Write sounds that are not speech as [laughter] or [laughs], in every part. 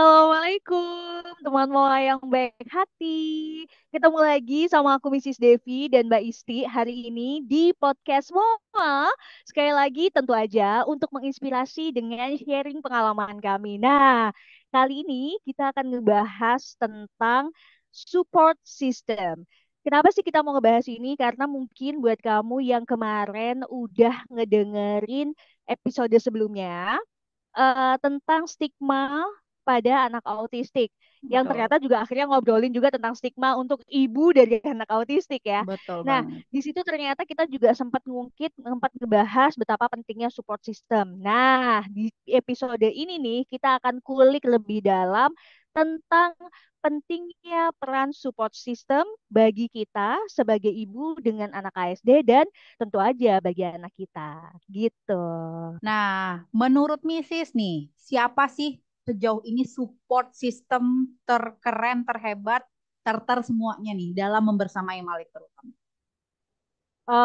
Assalamualaikum teman teman yang baik hati. Ketemu lagi sama aku Mrs. Devi dan Mbak Isti hari ini di podcast Moa. Sekali lagi tentu aja untuk menginspirasi dengan sharing pengalaman kami. Nah, kali ini kita akan ngebahas tentang support system. Kenapa sih kita mau ngebahas ini? Karena mungkin buat kamu yang kemarin udah ngedengerin episode sebelumnya uh, tentang stigma pada anak autistik Betul. yang ternyata juga akhirnya ngobrolin juga tentang stigma untuk ibu dari [laughs] anak autistik ya. Betul. Nah, di situ ternyata kita juga sempat ngungkit, sempat ngebahas betapa pentingnya support system. Nah, di episode ini nih kita akan kulik lebih dalam tentang pentingnya peran support system bagi kita sebagai ibu dengan anak ASD dan tentu aja bagi anak kita gitu. Nah, menurut Mrs nih, siapa sih sejauh ini support sistem terkeren, terhebat, terter semuanya nih dalam membersamai Malik terutama?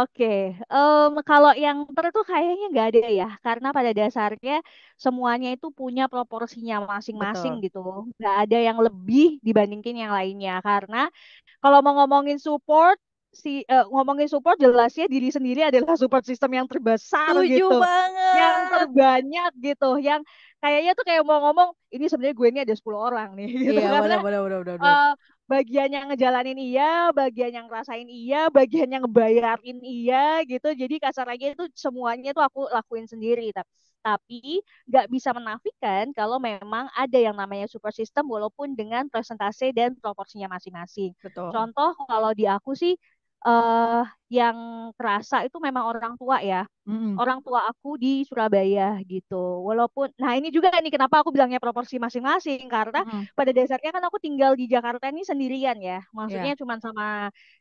Oke, um, kalau yang ter itu kayaknya nggak ada ya, karena pada dasarnya semuanya itu punya proporsinya masing-masing gitu, nggak ada yang lebih dibandingin yang lainnya. Karena kalau mau ngomongin support, si uh, ngomongin support jelasnya diri sendiri adalah support system yang terbesar Tujuh gitu. banget. Yang terbanyak gitu. Yang kayaknya tuh kayak mau ngomong ini sebenarnya gue ini ada 10 orang nih [laughs] gitu. Iya, Karena, bener, bener, bener, Uh, bagian yang ngejalanin iya, bagian yang ngerasain iya, bagian yang ngebayarin iya gitu. Jadi kasar lagi itu semuanya tuh aku lakuin sendiri. Tapi tapi nggak bisa menafikan kalau memang ada yang namanya super system walaupun dengan presentase dan proporsinya masing-masing. Contoh kalau di aku sih uh, yang kerasa itu memang orang tua ya. Mm. Orang tua aku di Surabaya gitu. Walaupun nah ini juga nih kenapa aku bilangnya proporsi masing-masing karena mm. pada dasarnya kan aku tinggal di Jakarta ini sendirian ya. Maksudnya yeah. cuma sama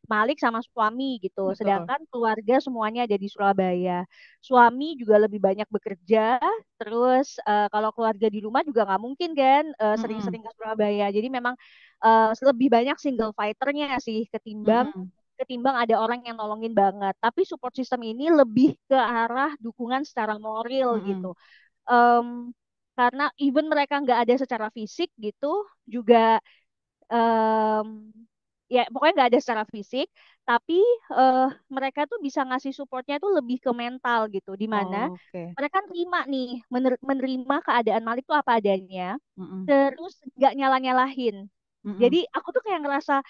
Malik sama suami gitu. Betul. Sedangkan keluarga semuanya ada di Surabaya. Suami juga lebih banyak bekerja, terus uh, kalau keluarga di rumah juga nggak mungkin kan uh, sering-sering ke Surabaya. Jadi memang uh, lebih banyak single fighternya sih ketimbang mm ketimbang ada orang yang nolongin banget. Tapi support system ini lebih ke arah dukungan secara moral mm-hmm. gitu. Um, karena even mereka nggak ada secara fisik gitu juga um, ya pokoknya nggak ada secara fisik tapi uh, mereka tuh bisa ngasih supportnya tuh lebih ke mental gitu dimana oh, okay. mereka terima nih mener menerima keadaan Malik tuh apa adanya mm -mm. terus nggak nyalah nyalahin mm -mm. jadi aku tuh kayak ngerasa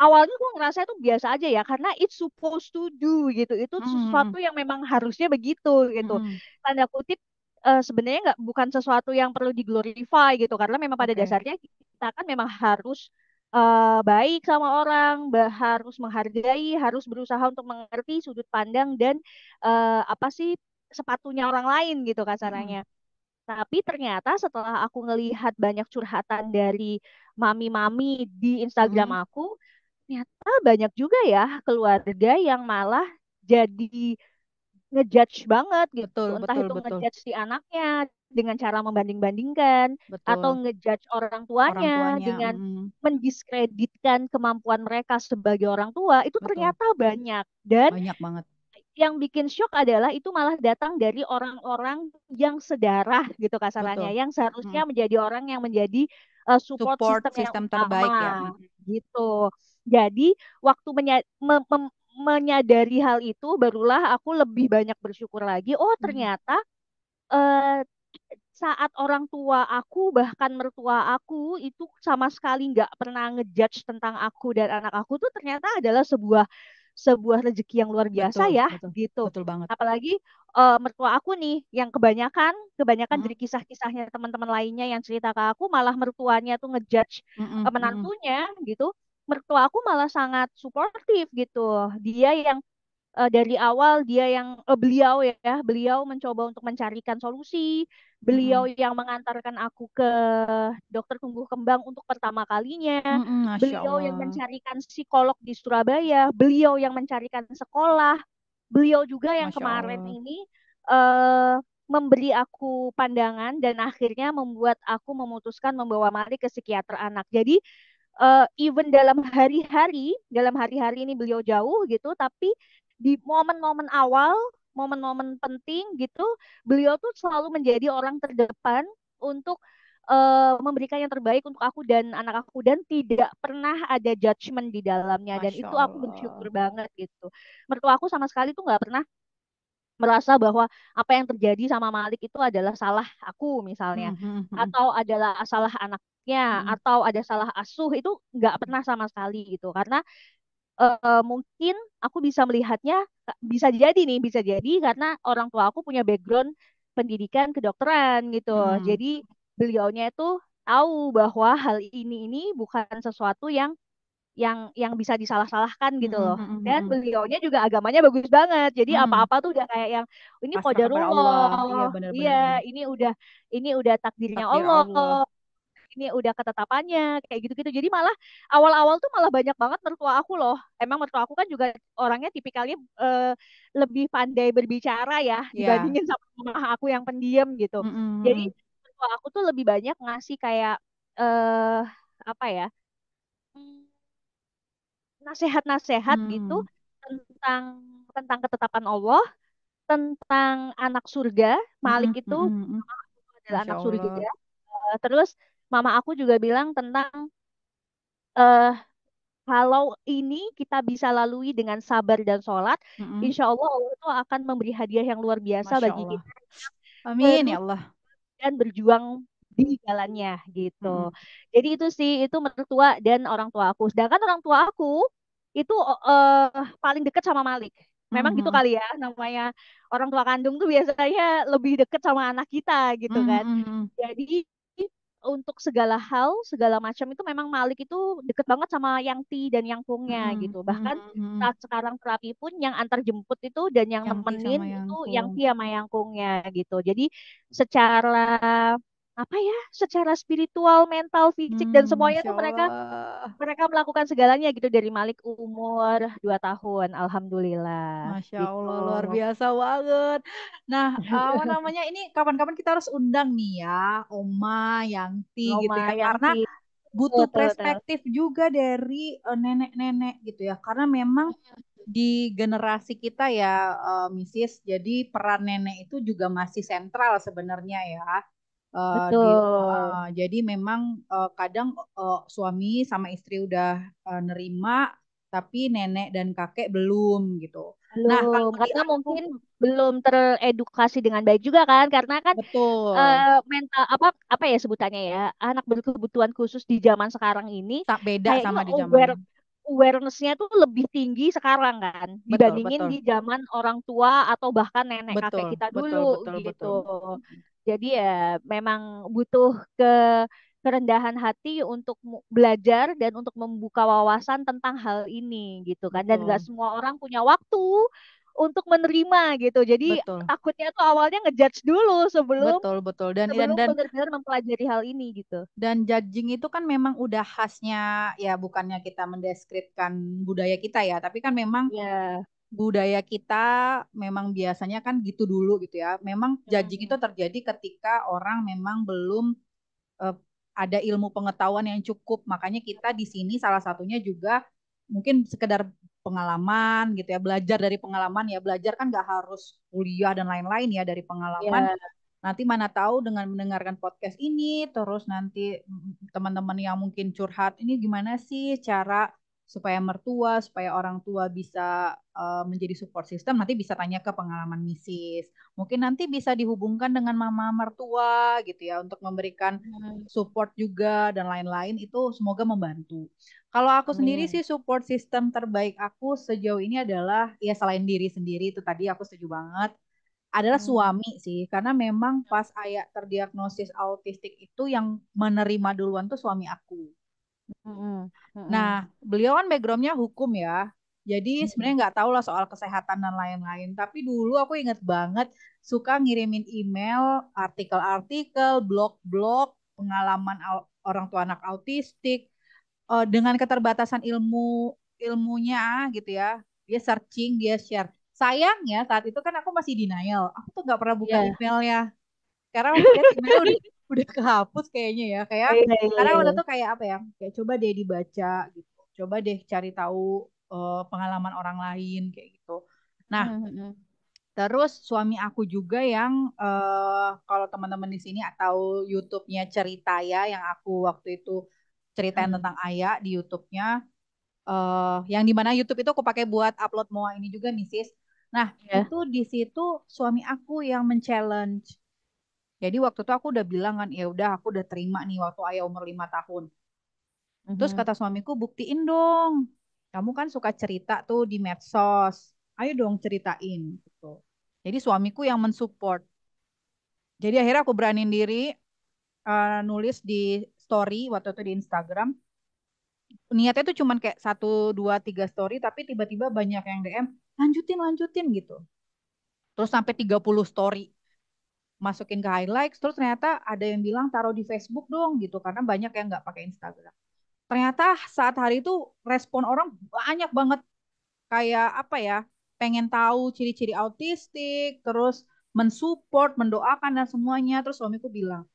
awalnya gue ngerasa itu biasa aja ya karena it's supposed to do gitu itu hmm. sesuatu yang memang harusnya begitu gitu hmm. tanda kutip uh, sebenarnya nggak bukan sesuatu yang perlu diglorify gitu karena memang pada okay. dasarnya kita kan memang harus uh, baik sama orang harus menghargai harus berusaha untuk mengerti sudut pandang dan uh, apa sih sepatunya orang lain gitu kasarannya hmm. Tapi ternyata setelah aku ngelihat banyak curhatan dari mami-mami di Instagram hmm. aku, Ternyata banyak juga ya keluarga yang malah jadi ngejudge banget gitu. Betul, Entah itu ngejudge si anaknya dengan cara membanding-bandingkan atau ngejudge orang tuanya, orang tuanya dengan mm. mendiskreditkan kemampuan mereka sebagai orang tua. Itu betul. ternyata banyak dan banyak banget. Yang bikin shock adalah itu malah datang dari orang-orang yang sedarah gitu kasarnya, yang seharusnya mm. menjadi orang yang menjadi uh, support, support sistem, sistem terbaik ya. Mm-hmm. Gitu. Jadi waktu menya me me menyadari hal itu barulah aku lebih banyak bersyukur lagi. Oh hmm. ternyata uh, saat orang tua aku bahkan mertua aku itu sama sekali nggak pernah ngejudge tentang aku dan anak aku tuh ternyata adalah sebuah sebuah rezeki yang luar biasa betul, ya betul, gitu betul banget apalagi uh, mertua aku nih yang kebanyakan kebanyakan hmm. dari kisah-kisahnya teman-teman lainnya yang cerita ke aku malah mertuanya tuh ngejudge hmm, menantunya hmm. hmm gitu mertua aku malah sangat suportif gitu dia yang uh, dari awal dia yang uh, beliau ya beliau mencoba untuk mencarikan solusi beliau -hmm. yang mengantarkan aku ke dokter tumbuh kembang untuk pertama kalinya -hmm, beliau yang mencarikan psikolog di Surabaya beliau yang mencarikan sekolah beliau juga yang Masya kemarin Allah. ini uh, memberi aku pandangan dan akhirnya membuat aku memutuskan membawa Mari ke psikiater anak. Jadi uh, even dalam hari-hari, dalam hari-hari ini beliau jauh gitu, tapi di momen-momen awal, momen-momen penting gitu, beliau tuh selalu menjadi orang terdepan untuk uh, memberikan yang terbaik untuk aku dan anak aku dan tidak pernah ada judgement di dalamnya Masya dan itu aku bersyukur banget gitu. Mertua aku sama sekali tuh nggak pernah merasa bahwa apa yang terjadi sama Malik itu adalah salah aku misalnya mm-hmm. atau adalah salah anaknya mm-hmm. atau ada salah asuh itu nggak pernah sama sekali gitu karena uh, mungkin aku bisa melihatnya bisa jadi nih bisa jadi karena orang tua aku punya background pendidikan kedokteran gitu mm. jadi beliaunya itu tahu bahwa hal ini ini bukan sesuatu yang yang yang bisa disalah-salahkan gitu hmm, loh. Mm-hmm. Dan hmm, hmm. beliaunya juga agamanya bagus banget. Jadi mm apa-apa tuh udah kayak yang ini qadarullah. Iya, iya ini udah ini udah takdirnya Takdir Allah. Allah. Ini udah ketetapannya kayak gitu-gitu. Jadi malah awal-awal tuh malah banyak banget mertua aku loh. Emang mertua aku kan juga orangnya tipikalnya uh, lebih pandai berbicara ya yeah. dibandingin sama mama aku yang pendiam gitu. Mm-hmm. Jadi mertua aku tuh lebih banyak ngasih kayak eh apa ya? nasihat-nasihat gitu hmm. gitu tentang tentang ketetapan Allah, tentang anak surga. Malik hmm, itu hmm, hmm, hmm. mama aku adalah Masya anak surga. Uh, terus mama aku juga bilang tentang uh, kalau ini kita bisa lalui dengan sabar dan sholat, hmm insya Allah Allah itu akan memberi hadiah yang luar biasa Masya bagi Allah. kita. Amin ya Allah. Dan berjuang di hmm. jalannya gitu. Hmm. Jadi itu sih itu mertua dan orang tua aku. Sedangkan orang tua aku itu uh, paling dekat sama Malik. Memang gitu hmm. gitu kali ya namanya orang tua kandung tuh biasanya lebih dekat sama anak kita gitu hmm, kan. Hmm, hmm. Jadi untuk segala hal, segala macam itu memang Malik itu deket banget sama Yang Ti dan Yang hmm, gitu. Bahkan hmm, saat sekarang terapi pun yang antar jemput itu dan yang yang nemenin itu Yang Ti sama Yang Pungnya gitu. Jadi secara apa ya secara spiritual, mental, fisik hmm, dan semuanya tuh mereka mereka melakukan segalanya gitu dari Malik umur 2 tahun, alhamdulillah. Masya gitu. Allah luar biasa banget. Nah, eh, apa [laughs] namanya ini kapan-kapan kita harus undang nih ya Oma Yanti gitu Oma gitu ya Yanti. karena butuh perspektif juga dari eh, nenek-nenek gitu ya karena memang di generasi kita ya uh, eh, Mrs. Jadi peran nenek itu juga masih sentral sebenarnya ya. Uh, Betul. uh, jadi memang uh, kadang uh, suami sama istri udah uh, nerima tapi nenek dan kakek belum gitu. Belum, nah, kalau karena aku, mungkin belum teredukasi dengan baik juga kan, karena kan betul. Uh, mental apa apa ya sebutannya ya, anak berkebutuhan khusus di zaman sekarang ini tak beda sama di zaman aware, awarenessnya tuh lebih tinggi sekarang kan betul, dibandingin betul. di zaman orang tua atau bahkan nenek betul, kakek kita dulu betul, betul, gitu. Betul. Jadi ya memang butuh ke kerendahan hati untuk belajar dan untuk membuka wawasan tentang hal ini gitu kan dan nggak semua orang punya waktu untuk menerima gitu jadi betul. takutnya tuh awalnya ngejudge dulu sebelum betul betul dan sebelum dan, dan benar-benar mempelajari hal ini gitu dan judging itu kan memang udah khasnya ya bukannya kita mendeskripsikan budaya kita ya tapi kan memang yeah budaya kita memang biasanya kan gitu dulu gitu ya. Memang hmm, judging itu hmm. terjadi ketika orang memang belum uh, ada ilmu pengetahuan yang cukup. Makanya kita di sini salah satunya juga mungkin sekedar pengalaman gitu ya, belajar dari pengalaman ya. Belajar kan nggak harus kuliah dan lain-lain ya dari pengalaman. Yeah. Nanti mana tahu dengan mendengarkan podcast ini terus nanti mm, mm, teman-teman yang mungkin curhat ini gimana sih cara supaya mertua, supaya orang tua bisa uh, menjadi support system, nanti bisa tanya ke pengalaman misis. Mungkin nanti bisa dihubungkan dengan mama mertua gitu ya untuk memberikan hmm. support juga dan lain-lain itu semoga membantu. Kalau aku sendiri sih support system terbaik aku sejauh ini adalah ya selain diri sendiri itu tadi aku setuju banget adalah hmm. suami sih karena memang hmm. pas ayah terdiagnosis autistik itu yang menerima duluan tuh suami aku mm Nah, beliau kan backgroundnya hukum ya. Jadi sebenarnya nggak tahu lah soal kesehatan dan lain-lain. Tapi dulu aku inget banget suka ngirimin email, artikel-artikel, blog-blog, pengalaman orang tua anak autistik uh, dengan keterbatasan ilmu ilmunya gitu ya. Dia searching, dia share. Sayangnya saat itu kan aku masih denial. Aku tuh nggak pernah buka yeah. emailnya. Karena email udah udah kehapus kayaknya ya kayak e, karena iya. waktu itu kayak apa ya kayak coba deh dibaca gitu coba deh cari tahu uh, pengalaman orang lain kayak gitu nah hmm, hmm, hmm. terus suami aku juga yang uh, kalau teman-teman di sini atau YouTube-nya cerita ya yang aku waktu itu ceritain tentang ayah di YouTube-nya uh, yang dimana YouTube itu aku pakai buat upload MOA ini juga nih sis nah yeah. itu di situ suami aku yang men jadi waktu itu aku udah bilang kan, ya udah aku udah terima nih waktu ayah umur lima tahun. Mm-hmm. Terus mhm. kata suamiku, buktiin dong. Kamu kan suka cerita tuh di medsos. Ayo dong ceritain. Gitu. Jadi suamiku yang mensupport. Jadi akhirnya aku beraniin diri uh, nulis di story waktu itu di Instagram. Niatnya tuh cuman kayak satu, dua, tiga story. Tapi tiba-tiba banyak yang DM, lanjutin, lanjutin gitu. Terus sampai 30 story masukin ke highlights terus ternyata ada yang bilang taruh di Facebook dong gitu karena banyak yang nggak pakai Instagram ternyata saat hari itu respon orang banyak banget kayak apa ya pengen tahu ciri-ciri autistik terus mensupport mendoakan dan semuanya terus suamiku bilang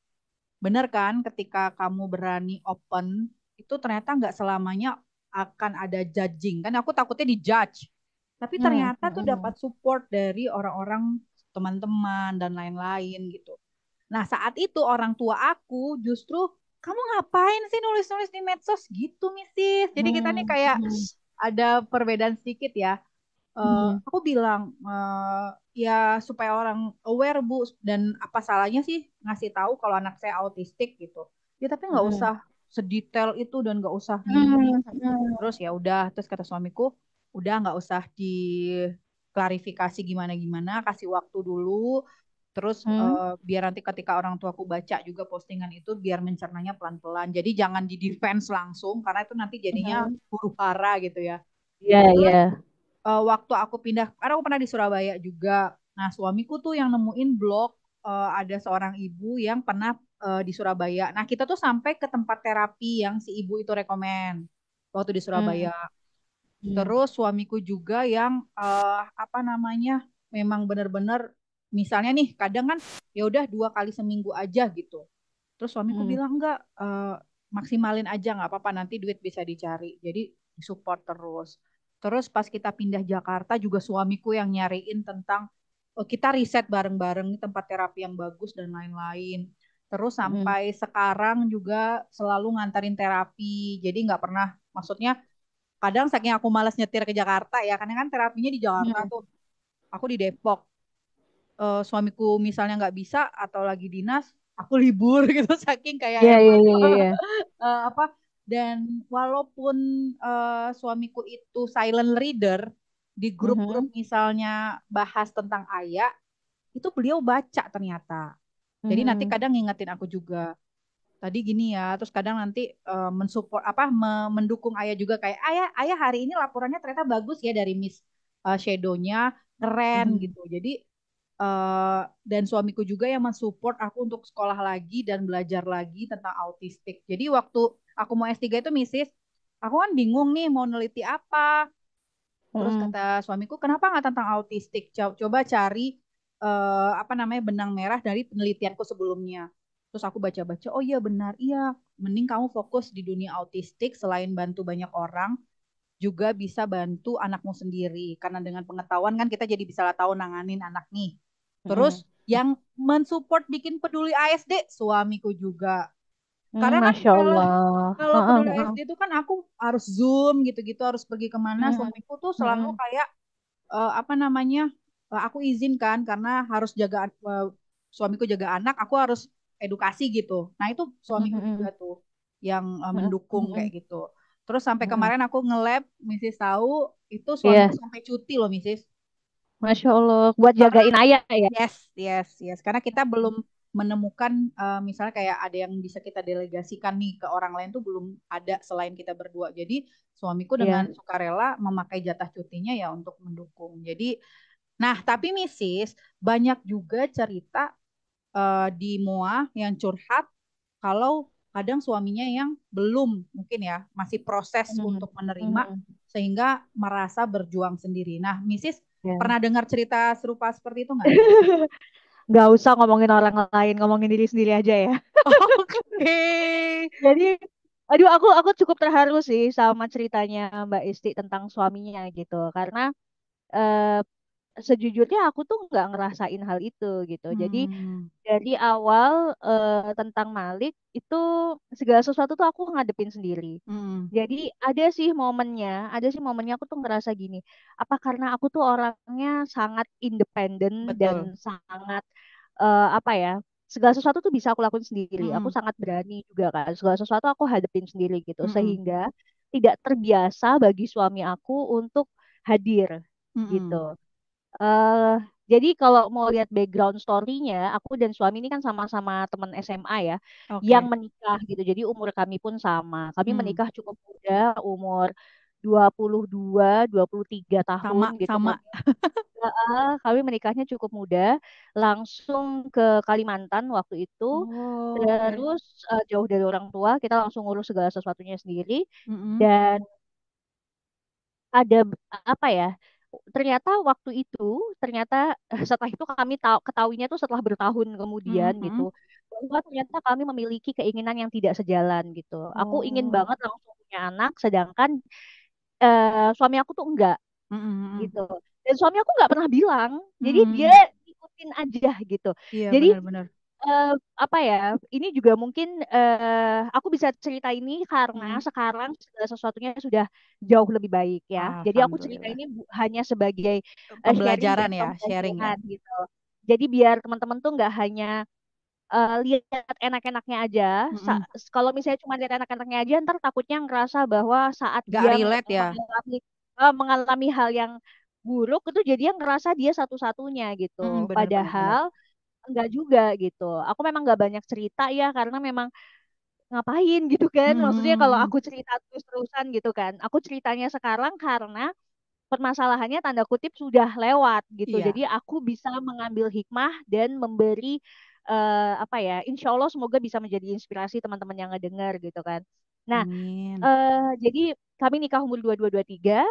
benar kan ketika kamu berani open itu ternyata nggak selamanya akan ada judging kan aku takutnya dijudge tapi hmm, ternyata hmm, tuh dapat support dari orang-orang teman-teman dan lain-lain gitu. Nah saat itu orang tua aku justru kamu ngapain sih nulis-nulis di medsos gitu misis. Jadi kita nih hmm. kayak ada perbedaan sedikit ya. Uh, Aku bilang uh, ya supaya orang aware bu dan apa salahnya sih ngasih tahu kalau anak saya autistik gitu. Ya tapi nggak hmm. usah sedetail itu dan nggak usah hmm. terus ya udah terus kata suamiku udah nggak usah di klarifikasi gimana-gimana, kasih waktu dulu. Terus hmm. uh, biar nanti ketika orang tuaku baca juga postingan itu biar mencernanya pelan-pelan. Jadi jangan di defense langsung karena itu nanti jadinya hmm. huru hara gitu ya. Iya, yeah, iya. Yeah. Uh, waktu aku pindah, karena aku pernah di Surabaya juga. Nah, suamiku tuh yang nemuin blog uh, ada seorang ibu yang pernah uh, di Surabaya. Nah, kita tuh sampai ke tempat terapi yang si ibu itu rekomend waktu di hmm. Surabaya. Hmm. Iya. Terus suamiku juga yang uh, apa namanya memang benar-benar misalnya nih kadang kan ya udah dua kali seminggu aja gitu. Terus suamiku hmm. bilang enggak uh, maksimalin aja nggak apa-apa nanti duit bisa dicari. Jadi support terus. Terus pas kita pindah Jakarta juga suamiku yang nyariin tentang oh, kita riset bareng-bareng tempat terapi yang bagus dan lain-lain. Terus hmm. sampai hmm. sekarang juga selalu nganterin terapi. Jadi nggak pernah maksudnya kadang saking aku malas nyetir ke Jakarta ya karena kan terapinya di Jakarta hmm. tuh aku di Depok uh, suamiku misalnya nggak bisa atau lagi dinas aku libur [laughs] gitu saking kayak yeah, yeah, yeah, yeah. uh, apa dan walaupun uh, suamiku itu silent reader di grup-grup mm -hmm. misalnya bahas tentang ayah itu beliau baca ternyata jadi mm -hmm. nanti kadang ngingetin aku juga tadi gini ya terus kadang nanti uh, mensupport apa me mendukung ayah juga kayak ayah ayah hari ini laporannya ternyata bagus ya dari Miss uh, Shadownya keren hmm. gitu jadi uh, dan suamiku juga yang mensupport aku untuk sekolah lagi dan belajar lagi tentang autistik jadi waktu aku mau S3 itu missis aku kan bingung nih mau neliti apa terus hmm. kata suamiku kenapa nggak tentang autistik coba cari uh, apa namanya benang merah dari penelitianku sebelumnya terus aku baca-baca oh iya benar iya mending kamu fokus di dunia autistik selain bantu banyak orang juga bisa bantu anakmu sendiri karena dengan pengetahuan kan kita jadi bisa tahu nanganin anak nih terus hmm. yang mensupport bikin peduli ASD suamiku juga hmm, karena kan Allah. kalau, kalau peduli ASD itu kan aku harus zoom gitu-gitu harus pergi kemana suamiku tuh selalu kayak uh, apa namanya eh, aku izinkan karena harus jaga uh, suamiku jaga anak aku harus edukasi gitu. Nah itu suamiku mm -hmm. juga tuh yang uh, mendukung mm -hmm. kayak gitu. Terus sampai mm -hmm. kemarin aku nge-lab Mrs. tahu itu iya. suami yeah. sampai cuti loh Mrs. Masya Allah, buat jagain ayah ya? Yes, yes, yes. Karena kita belum menemukan uh, misalnya kayak ada yang bisa kita delegasikan nih ke orang lain tuh belum ada selain kita berdua. Jadi suamiku iya. dengan yeah. sukarela memakai jatah cutinya ya untuk mendukung. Jadi, nah tapi Mrs. banyak juga cerita uh, di MOA yang curhat kalau kadang suaminya yang belum mungkin ya masih proses hmm. untuk menerima hmm. sehingga merasa berjuang sendiri. Nah, Mrs yeah. pernah dengar cerita serupa seperti itu nggak? [laughs] nggak usah ngomongin orang lain, ngomongin diri sendiri aja ya. [laughs] Oke. okay. Jadi, aduh aku aku cukup terharu sih sama ceritanya Mbak Isti tentang suaminya gitu, karena uh, sejujurnya aku tuh nggak ngerasain hal itu gitu. Hmm. Jadi dari awal uh, tentang Malik itu segala sesuatu tuh aku ngadepin sendiri. Hmm. Jadi ada sih momennya, ada sih momennya aku tuh ngerasa gini, apa karena aku tuh orangnya sangat independen dan sangat uh, apa ya? segala sesuatu tuh bisa aku lakuin sendiri. Hmm. Aku sangat berani juga kan. Segala sesuatu aku hadepin sendiri gitu hmm. sehingga tidak terbiasa bagi suami aku untuk hadir gitu. -hmm. gitu. Uh, jadi kalau mau lihat background story-nya, aku dan suami ini kan sama-sama teman SMA ya, okay. yang menikah gitu. Jadi umur kami pun sama. Kami hmm. menikah cukup muda, umur 22, 23 tahun sama, gitu. Sama. Kan. kami menikahnya cukup muda, langsung ke Kalimantan waktu itu. Oh, terus uh, jauh dari orang tua, kita langsung ngurus segala sesuatunya sendiri mm -hmm. dan ada apa ya? ternyata waktu itu ternyata eh, setelah itu kami tahu ketahuinya tuh setelah bertahun kemudian mm-hmm. gitu bahwa ternyata kami memiliki keinginan yang tidak sejalan gitu. Oh. Aku ingin oh. banget langsung punya anak, sedangkan uh, suami aku tuh enggak mm-hmm. gitu. Dan suami aku nggak pernah bilang, mm-hmm. jadi dia ikutin aja gitu. Iya, jadi benar-benar uh, apa ya, ini juga mungkin, uh, aku bisa cerita ini karena hmm. sekarang segala sesuatunya sudah jauh lebih baik ya. Ah, jadi aku cerita ini hanya sebagai, Pembelajaran ya, sharing ya. gitu. Jadi biar teman-teman tuh nggak hanya, uh, lihat enak-enaknya aja, sa mm-hmm. kalau misalnya cuma lihat enak-enaknya aja ntar takutnya ngerasa bahwa saat gak dia relate ya? mengalami mengalami hal yang buruk itu jadi yang ngerasa dia satu-satunya gitu. Mm, bener bener bener. Padahal enggak juga gitu. Aku memang enggak banyak cerita ya karena memang ngapain gitu kan. Maksudnya kalau hmm. aku cerita terus-terusan gitu kan. Aku ceritanya sekarang karena permasalahannya tanda kutip sudah lewat gitu. Iya. Jadi aku bisa mengambil hikmah dan memberi uh, apa ya? Insya Allah semoga bisa menjadi inspirasi teman-teman yang ngedengar gitu kan. Nah, uh, jadi kami nikah umur 2223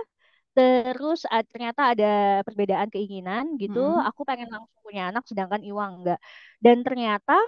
terus uh, ternyata ada perbedaan keinginan gitu hmm. aku pengen langsung punya anak sedangkan Iwa enggak dan ternyata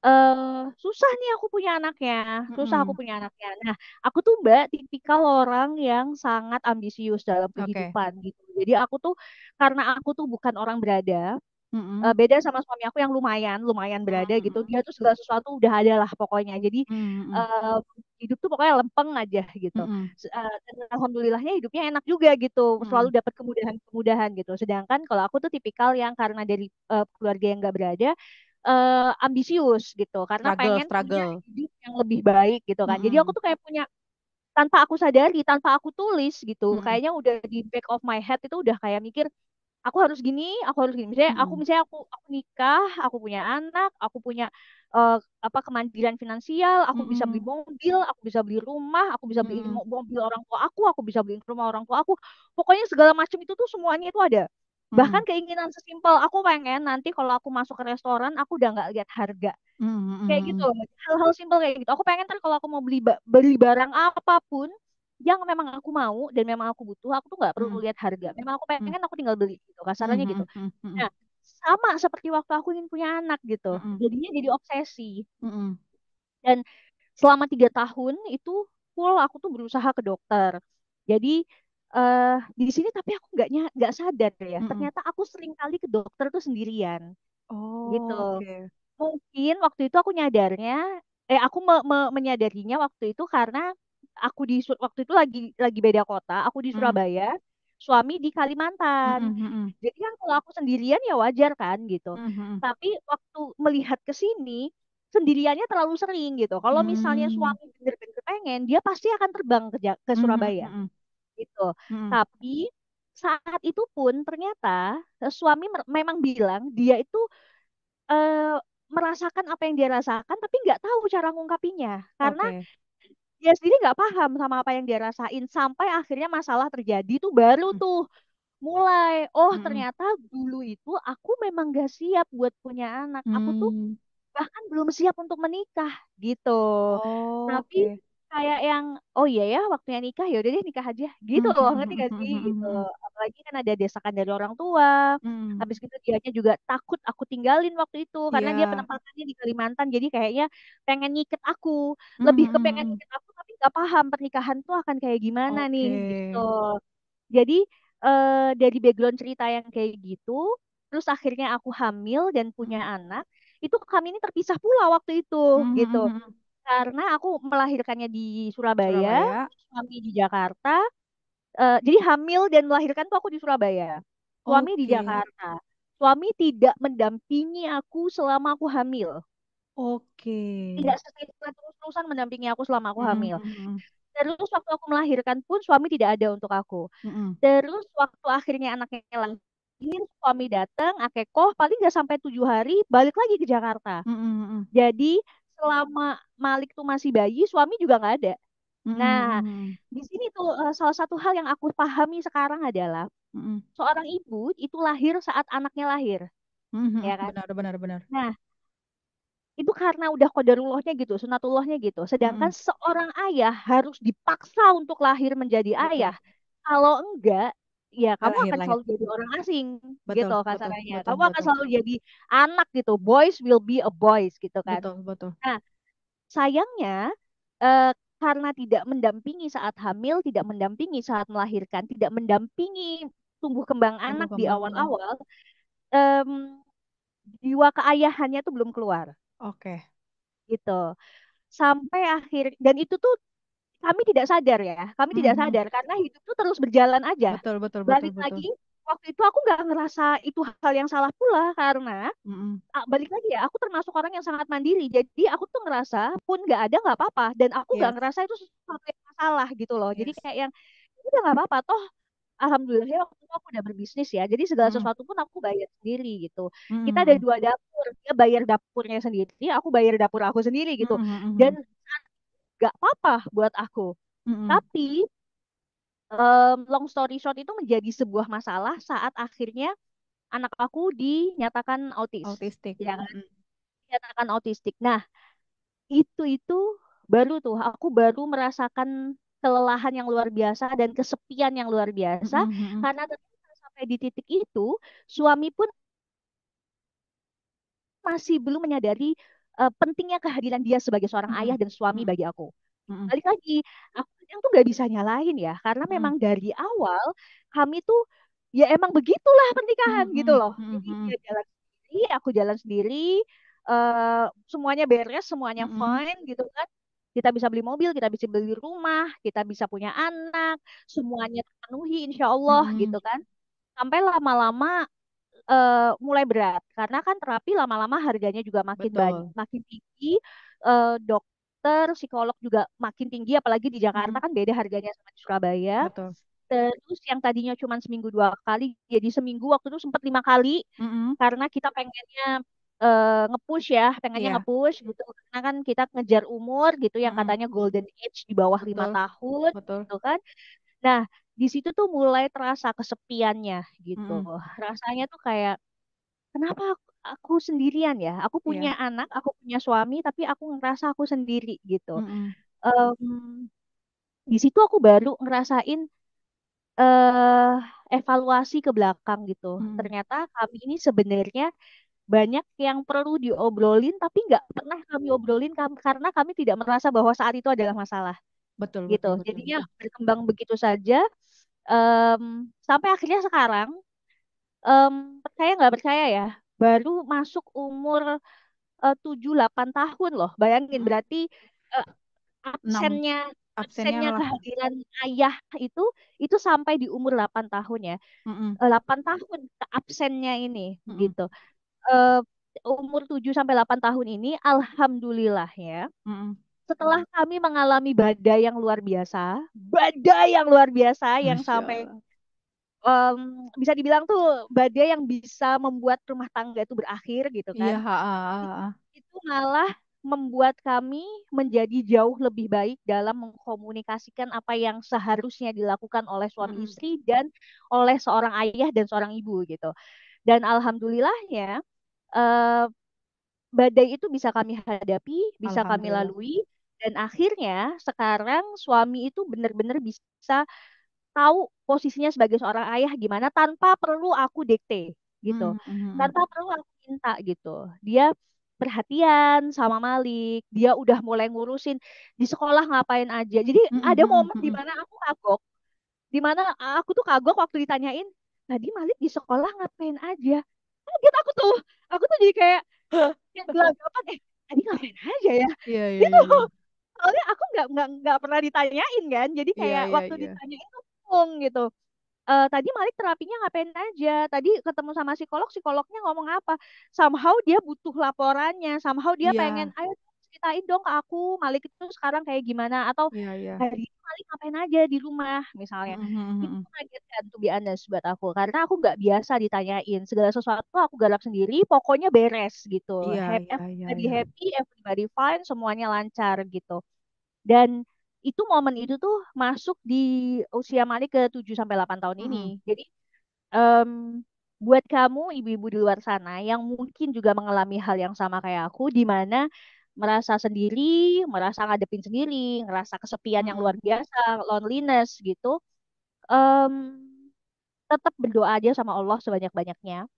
uh, susah nih aku punya anaknya, susah -hmm. aku punya anaknya. Nah, aku tuh mbak tipikal orang yang sangat ambisius dalam kehidupan okay. gitu. Jadi aku tuh karena aku tuh bukan orang berada, Mm-hmm. beda sama suami aku yang lumayan, lumayan berada mm-hmm. gitu. Dia tuh segala sesuatu udah ada lah pokoknya. Jadi mm-hmm. uh, hidup tuh pokoknya lempeng aja gitu. Mm-hmm. Uh, dan alhamdulillahnya hidupnya enak juga gitu. Mm-hmm. Selalu dapat kemudahan-kemudahan gitu. Sedangkan kalau aku tuh tipikal yang karena dari uh, keluarga yang gak berada, uh, ambisius gitu. Karena struggle, pengen struggle. punya hidup yang lebih baik gitu kan. Mm-hmm. Jadi aku tuh kayak punya tanpa aku sadari, tanpa aku tulis gitu. Mm-hmm. Kayaknya udah di back of my head itu udah kayak mikir aku harus gini, aku harus gini. Misalnya hmm. aku misalnya aku aku nikah, aku punya anak, aku punya uh, apa kemandirian finansial, aku hmm. bisa beli hmm. mobil, aku bisa beli rumah, aku bisa beli hmm. mobil orang tua aku, aku bisa beli rumah orang tua aku. Pokoknya segala macam itu tuh semuanya itu ada. Hmm. Bahkan keinginan sesimpel aku pengen nanti kalau aku masuk ke restoran aku udah nggak lihat harga. Hmm. hmm kayak gitu. Hmm. Hal-hal simpel kayak gitu. Aku pengen ntar kalau aku mau beli beli barang apapun, yang memang aku mau dan memang aku butuh aku tuh nggak perlu hmm. lihat harga memang aku hmm. pengen hmm. aku tinggal beli gitu hmm, kasarnya hmm, gitu nah sama seperti waktu aku ingin punya anak gitu jadinya jadi obsesi dan selama tiga tahun itu full aku tuh berusaha ke dokter jadi uh, di sini tapi aku nggak nggak sadar ya ternyata aku sering kali ke dokter tuh sendirian gitu. oh, gitu okay. mungkin waktu itu aku nyadarnya eh aku me me menyadarinya waktu itu karena aku di waktu itu lagi lagi beda kota, aku di hmm. Surabaya, mm. suami di Kalimantan. Mm -hmm. Jadi kan kalau aku sendirian ya wajar kan gitu. Mm -hmm. Tapi waktu melihat ke sini sendiriannya terlalu sering gitu. Kalau mm. misalnya suami bener-bener pengen, dia pasti akan terbang ke ke Surabaya. Mm -hmm. Gitu. Mm. Tapi saat itu pun ternyata eh, suami memang bilang dia itu uh, merasakan apa yang dia rasakan tapi nggak tahu cara ngungkapinya karena okay dia sendiri nggak paham sama apa yang dia rasain sampai akhirnya masalah terjadi tuh baru hmm. tuh mulai oh hmm. ternyata dulu itu aku memang gak siap buat punya anak hmm. aku tuh hmm. bahkan belum siap untuk menikah gitu oh, tapi okay. kayak yang oh iya ya waktunya nikah ya udah deh nikah aja gitu hmm. loh hmm, ngerti gak sih hmm. gitu apalagi kan ada desakan dari orang tua hmm. habis gitu nya juga takut aku tinggalin waktu itu karena yeah. dia iya. penempatannya di Kalimantan jadi kayaknya pengen ngiket aku lebih ke pengen ngiket aku nggak paham pernikahan tuh akan kayak gimana okay. nih gitu. Jadi uh, dari background cerita yang kayak gitu, terus akhirnya aku hamil dan punya anak, itu kami ini terpisah pula waktu itu mm-hmm. gitu. Hmm, hmm. Karena aku melahirkannya di Surabaya, Surabaya. suami di Jakarta. Uh, jadi hamil dan melahirkan tuh aku di Surabaya, suami okay. di Jakarta. Suami tidak mendampingi aku selama aku hamil. Oke. Tidak sesuai terus-terusan mendampingi aku selama aku hamil. Mm -hmm. Terus waktu aku melahirkan pun suami tidak ada untuk aku. Mm -hmm. Terus waktu akhirnya anaknya lahir suami datang, akekoh paling nggak sampai tujuh hari balik lagi ke Jakarta. Mm -hmm. Jadi selama Malik tuh masih bayi suami juga nggak ada. Mm -hmm. Nah di sini tuh uh, salah satu hal yang aku pahami sekarang adalah mm -hmm. seorang ibu itu lahir saat anaknya lahir. Mm -hmm. Ya kan? Benar benar benar. Nah itu karena udah kodarullahnya gitu, sunatullahnya gitu. Sedangkan hmm. seorang ayah harus dipaksa untuk lahir menjadi betul. ayah. Kalau enggak, ya kamu lahir, akan lahir. selalu jadi orang asing gitu betul, gitu kasarnya. Betul, kamu betul, akan betul. selalu jadi anak gitu. Boys will be a boys gitu kan. Betul, betul. Nah, sayangnya eh, karena tidak mendampingi saat hamil, tidak mendampingi saat melahirkan, tidak mendampingi tumbuh kembang anak kembang di awal-awal, um, jiwa keayahannya tuh belum keluar. Oke. gitu. Sampai akhir dan itu tuh kami tidak sadar ya, kami hmm, tidak hmm. sadar karena hidup tuh terus berjalan aja. Betul, betul, betul, Balik betul. lagi waktu itu aku nggak ngerasa itu hal yang salah pula karena mm hmm, hmm. balik lagi ya, aku termasuk orang yang sangat mandiri. Jadi aku tuh ngerasa pun nggak ada nggak apa-apa dan aku nggak Yes, ngerasa itu sesuatu yang salah gitu loh. Jadi kayak yang ya udah nggak apa-apa toh alhamdulillah waktu itu aku udah berbisnis ya. Jadi segala hmm. sesuatu pun aku bayar sendiri gitu. Hmm. Kita ada hmm. dua dapur, dia bayar dapurnya sendiri, aku bayar dapur aku sendiri gitu. Hmm. hmm Dan nggak hmm. apa-apa buat aku. Hmm. Tapi um, long story short itu menjadi sebuah masalah saat akhirnya anak aku dinyatakan autis. Autistik. Ya kan? Dinyatakan autistik. Nah, itu itu baru tuh aku baru merasakan kelelahan yang luar biasa dan kesepian yang luar biasa mm-hmm. karena ketika sampai di titik itu suami pun masih belum menyadari uh, pentingnya kehadiran dia sebagai seorang mm-hmm. ayah dan suami bagi aku. Mm-hmm. Balik lagi, aku yang tuh nggak bisa nyalain ya karena mm-hmm. memang dari awal kami tuh ya emang begitulah pernikahan mm-hmm. gitu loh. Jadi mm-hmm. dia ya jalan sendiri, aku jalan sendiri, uh, semuanya beres, semuanya mm-hmm. fine gitu kan kita bisa beli mobil, kita bisa beli rumah, kita bisa punya anak, semuanya terpenuhi insya Allah hmm. gitu kan. Sampai lama-lama uh, mulai berat karena kan terapi lama-lama harganya juga makin Betul. banyak, makin tinggi. Uh, dokter, psikolog juga makin tinggi, apalagi di Jakarta hmm. kan beda harganya sama di Surabaya. Betul. Terus yang tadinya cuma seminggu dua kali, jadi seminggu waktu itu sempat lima kali mm -hmm. karena kita pengennya uh, ngepush ya, pengennya yeah. ngepush gitu. Karena kan kita ngejar umur gitu yang hmm. katanya golden age di bawah lima tahun Betul. gitu kan. Nah, di situ tuh mulai terasa kesepiannya gitu. Hmm. Rasanya tuh kayak kenapa aku, aku sendirian ya? Aku punya yeah. anak, aku punya suami tapi aku ngerasa aku sendiri gitu. Hmm. Um, di situ aku baru ngerasain uh, evaluasi ke belakang gitu. Hmm. Ternyata kami ini sebenarnya banyak yang perlu diobrolin tapi nggak pernah kami obrolin karena kami tidak merasa bahwa saat itu adalah masalah. Betul. Gitu. Betul, betul. berkembang begitu saja um, sampai akhirnya sekarang um, percaya nggak percaya ya baru masuk umur eh, tujuh delapan tahun loh bayangin berarti uh, absennya absennya, kehadiran ayah itu itu sampai di umur 8 tahun ya mm -mm. 8 tahun absennya ini mm -mm. gitu uh, umur 7 sampai 8 tahun ini alhamdulillah ya. Mm -mm setelah kami mengalami badai yang luar biasa, badai yang luar biasa Masya yang sampai um, bisa dibilang tuh badai yang bisa membuat rumah tangga itu berakhir gitu iya, kan. Ya, ha, Itu malah membuat kami menjadi jauh lebih baik dalam mengkomunikasikan apa yang seharusnya dilakukan oleh suami istri dan oleh seorang ayah dan seorang ibu gitu. Dan alhamdulillahnya Eh, badai itu bisa kami hadapi, bisa kami lalui dan akhirnya sekarang suami itu benar-benar bisa tahu posisinya sebagai seorang ayah gimana tanpa perlu aku dikte gitu. mm hmm. Tanpa perlu aku minta gitu. Dia perhatian sama Malik. Dia udah mulai ngurusin di sekolah ngapain aja. Jadi mm -hmm. ada hmm, momen hmm, di mana aku kagok. Di mana aku tuh kagok waktu ditanyain, "Tadi nah, Malik di sekolah ngapain aja?" Kaget aku tuh aku tuh jadi kayak gelap yang apa eh tadi ngapain aja ya yeah, yeah, gitu yeah. Iya. soalnya aku nggak nggak nggak pernah ditanyain kan jadi iya, kayak yeah, yeah, waktu yeah. ditanyain bingung gitu Uh, tadi Malik terapinya ngapain aja? Tadi ketemu sama psikolog, psikolognya ngomong apa? Somehow dia butuh laporannya, somehow dia yeah. pengen, ayo ceritain dong ke aku Malik itu sekarang kayak gimana atau yeah, yeah. hari paling ngapain aja di rumah misalnya mm-hmm. itu hmm. mengagetkan tuh honest buat aku karena aku nggak biasa ditanyain segala sesuatu aku garap sendiri pokoknya beres gitu yeah, happy, iya, yeah, everybody yeah, iya. happy everybody fine semuanya lancar gitu dan itu momen itu tuh masuk di usia Malik ke 7 sampai 8 tahun mm. ini. Hmm. Jadi um, buat kamu ibu-ibu di luar sana yang mungkin juga mengalami hal yang sama kayak aku di mana merasa sendiri, merasa ngadepin sendiri, ngerasa kesepian yang hmm. luar biasa, loneliness gitu. Um, mmm, tetap berdoa aja sama Allah sebanyak-banyaknya.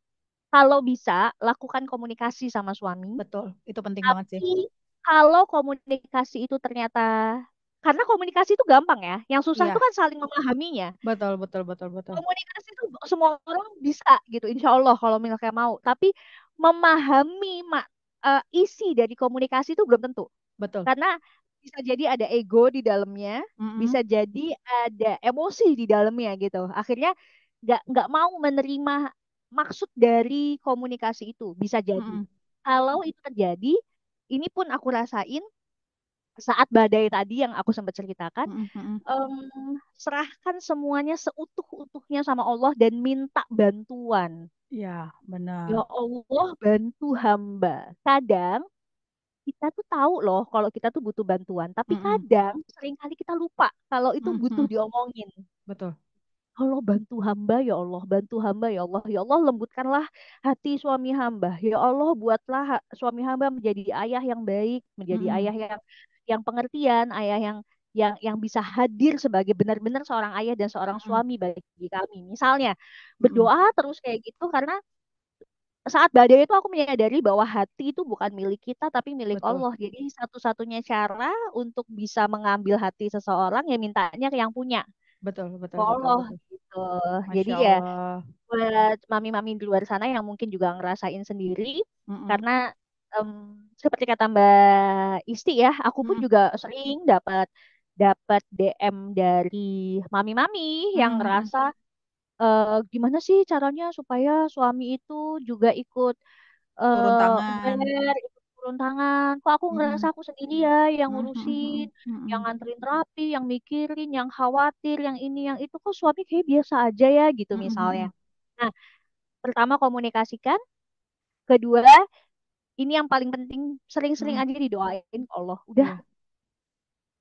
Kalau bisa, lakukan komunikasi sama suami. Betul, itu penting Tapi, banget sih. Kalau komunikasi itu ternyata karena komunikasi itu gampang ya. Yang susah yeah. itu kan saling memahaminya. Betul, betul, betul, betul. Komunikasi itu semua orang bisa gitu, insya Allah kalau misalnya mau. Tapi memahami mak uh, isi dari komunikasi itu belum tentu. Betul. Karena bisa jadi ada ego di dalamnya, mm-hmm. bisa jadi ada emosi di dalamnya gitu. Akhirnya nggak nggak mau menerima maksud dari komunikasi itu bisa jadi. Mm-hmm. Kalau itu terjadi, ini pun aku rasain saat badai tadi yang aku sempat ceritakan, mm-hmm. um, serahkan semuanya seutuh-utuhnya sama Allah dan minta bantuan. Ya, benar. Ya Allah bantu hamba. Kadang kita tuh tahu loh kalau kita tuh butuh bantuan, tapi mm-hmm. kadang seringkali kita lupa kalau itu mm-hmm. butuh diomongin. Betul. Allah bantu hamba ya Allah, bantu hamba ya Allah, ya Allah lembutkanlah hati suami hamba, ya Allah buatlah suami hamba menjadi ayah yang baik, menjadi hmm. ayah yang yang pengertian, ayah yang yang yang bisa hadir sebagai benar-benar seorang ayah dan seorang suami bagi kami. Misalnya berdoa terus kayak gitu karena saat badai itu aku menyadari bahwa hati itu bukan milik kita tapi milik Betul. Allah. Jadi satu-satunya cara untuk bisa mengambil hati seseorang ya mintanya yang punya. Betul, betul. Allah betul, betul. gitu. Jadi ya buat mami-mami di luar sana yang mungkin juga ngerasain sendiri mm -mm. karena um, seperti kata Mbak Isti ya, aku pun hmm. juga sering dapat dapat DM dari mami-mami hmm. yang ngerasa uh, gimana sih caranya supaya suami itu juga ikut uh, turun eh, tangan. ikut turun tangan. Kok aku hmm. ngerasa aku sendiri ya yang hmm, hmm, ngurusin, hmm. yang nganterin terapi, yang mikirin, yang khawatir, yang ini, yang itu. Kok suami kayak biasa aja ya gitu misalnya. Nah, pertama komunikasikan, kedua ini yang paling penting sering-sering hmm. aja didoain Allah udah hmm.